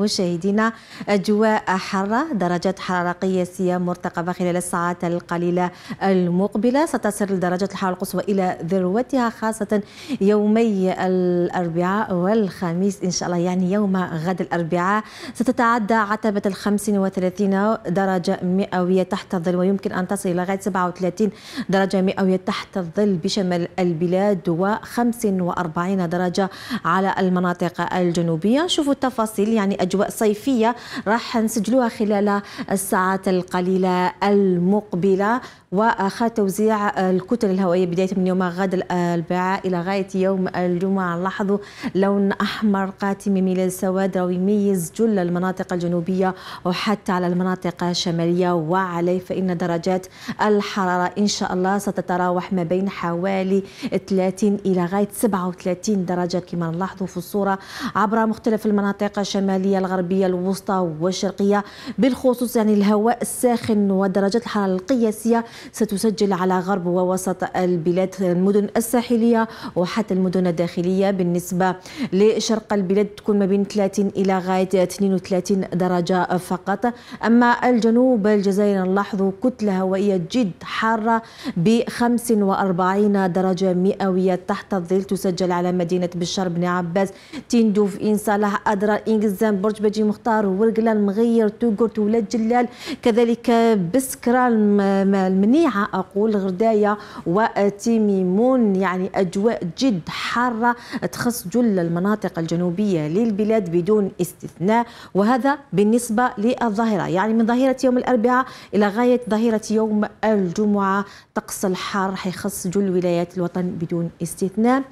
مشاهدينا أجواء حارة درجات حرارة قياسية مرتقبة خلال الساعات القليلة المقبلة ستصل درجات الحرارة القصوى إلى ذروتها خاصة يومي الأربعاء والخميس إن شاء الله يعني يوم غد الأربعاء ستتعدى عتبة ال 35 درجة مئوية تحت الظل ويمكن أن تصل إلى غاية 37 درجة مئوية تحت الظل بشمال البلاد و 45 درجة على المناطق الجنوبية شوفوا التفاصيل يعني أجواء صيفية راح نسجلوها خلال الساعات القليلة المقبلة واخذ توزيع الكتل الهوائيه بدايه من يوم غد الاربعاء الى غايه يوم الجمعه لاحظوا لون احمر قاتم من السواد يميز جل المناطق الجنوبيه وحتى على المناطق الشماليه وعليه فان درجات الحراره ان شاء الله ستتراوح ما بين حوالي 30 الى غايه 37 درجه كما نلاحظوا في الصوره عبر مختلف المناطق الشماليه الغربيه الوسطى والشرقيه بالخصوص يعني الهواء الساخن ودرجات الحراره القياسيه ستسجل على غرب ووسط البلاد المدن الساحلية وحتى المدن الداخلية بالنسبة لشرق البلاد تكون ما بين 30 إلى غاية 32 درجة فقط أما الجنوب الجزائر نلاحظ كتلة هوائية جد حارة ب 45 درجة مئوية تحت الظل تسجل على مدينة بشار بن عباس تندوف إن صالح أدرى إنجزان برج بجي مختار ورقلة المغير توغرت ولاد جلال كذلك بسكرال المنيا ممنوعة أقول غرداية وتيميمون يعني أجواء جد حارة تخص جل المناطق الجنوبية للبلاد بدون استثناء وهذا بالنسبة للظاهرة يعني من ظاهرة يوم الأربعاء إلى غاية ظاهرة يوم الجمعة طقس الحار حيخص جل ولايات الوطن بدون استثناء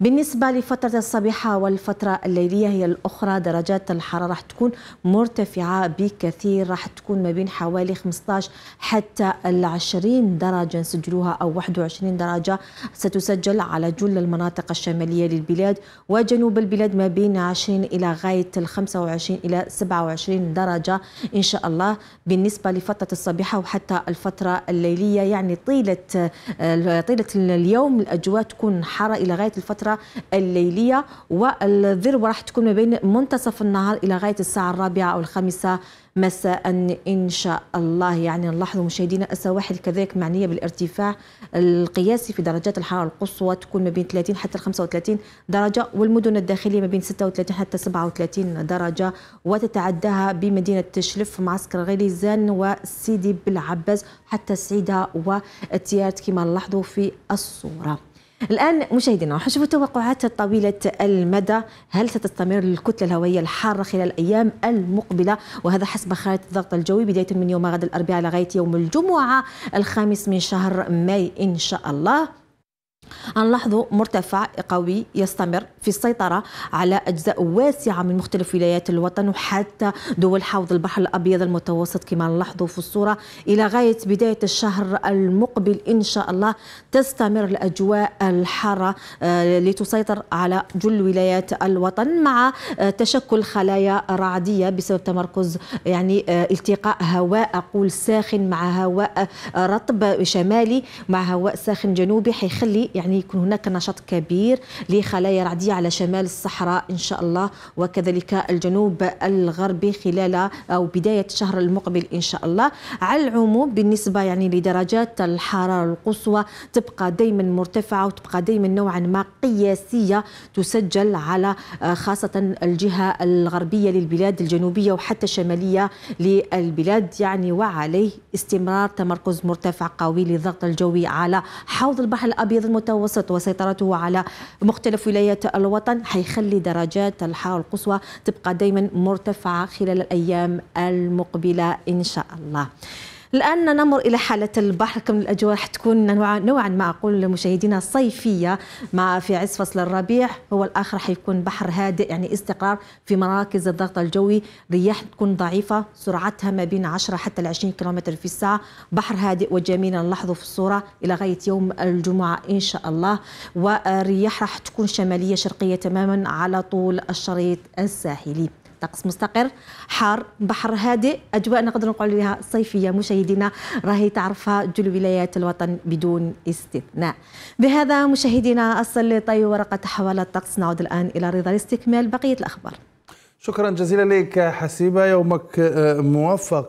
بالنسبة لفترة الصبيحة والفترة الليلية هي الأخرى درجات الحرارة راح تكون مرتفعة بكثير راح تكون ما بين حوالي 15 حتى ال 20 40 درجة سجلوها أو 21 درجة ستسجل على جل المناطق الشمالية للبلاد وجنوب البلاد ما بين 20 إلى غاية ال 25 إلى 27 درجة إن شاء الله بالنسبة لفترة الصبيحة وحتى الفترة الليلية يعني طيلة طيلة اليوم الأجواء تكون حارة إلى غاية الفترة الليلية والذروة راح تكون ما بين منتصف النهار إلى غاية الساعة الرابعة أو الخامسة مساء إن شاء الله يعني نلاحظوا مشاهدينا السواحل كذلك معنية بالارتفاع القياسي في درجات الحرارة القصوى تكون ما بين 30 حتى 35 درجة والمدن الداخلية ما بين 36 حتى 37 درجة وتتعداها بمدينة تشلف معسكر غليزان وسيدي بلعباس حتى سعيدة وتيارت كما نلاحظوا في الصورة الآن مشاهدينا حسب التوقعات طويلة المدى هل ستستمر الكتلة الهوائية الحارة خلال الأيام المقبلة وهذا حسب خارطة الضغط الجوي بداية من يوم غد الأربعاء لغاية يوم الجمعة الخامس من شهر ماي إن شاء الله نلاحظوا مرتفع قوي يستمر في السيطرة على أجزاء واسعة من مختلف ولايات الوطن وحتى دول حوض البحر الأبيض المتوسط كما نلاحظوا في الصورة إلى غاية بداية الشهر المقبل إن شاء الله تستمر الأجواء الحارة آه، لتسيطر على جل ولايات الوطن مع آه، تشكل خلايا رعدية بسبب تمركز يعني آه، التقاء هواء أقول ساخن مع هواء رطب شمالي مع هواء ساخن جنوبي حيخلي يعني يعني يكون هناك نشاط كبير لخلايا رعدية على شمال الصحراء إن شاء الله وكذلك الجنوب الغربي خلال أو بداية الشهر المقبل إن شاء الله على العموم بالنسبة يعني لدرجات الحرارة القصوى تبقى دائما مرتفعة وتبقى دائما نوعا ما قياسية تسجل على آه، خاصة الجهة الغربية للبلاد الجنوبية وحتى الشمالية للبلاد يعني وعليه استمرار تمركز مرتفع قوي للضغط الجوي على حوض البحر الأبيض المتحدث. المتوسط وسيطرته على مختلف ولايات الوطن حيخلي درجات الحرارة القصوى تبقى دائما مرتفعة خلال الأيام المقبلة إن شاء الله الآن ننظر إلى حالة البحر كم الأجواء حتكون نوعا, نوعا ما أقول لمشاهدينا صيفية مع في عز فصل الربيع هو الآخر حيكون بحر هادئ يعني استقرار في مراكز الضغط الجوي رياح تكون ضعيفة سرعتها ما بين 10 حتى 20 كم في الساعة بحر هادئ وجميل نلاحظه في الصورة إلى غاية يوم الجمعة إن شاء الله والرياح راح تكون شمالية شرقية تماما على طول الشريط الساحلي طقس مستقر حار بحر هادئ أجواء نقدر نقول لها صيفية مشاهدينا راهي تعرفها جل ولايات الوطن بدون استثناء بهذا مشاهدينا أصل طي ورقة حوالى الطقس نعود الآن إلى رضا لاستكمال بقية الأخبار شكرا جزيلا لك حسيبة يومك آه، موفق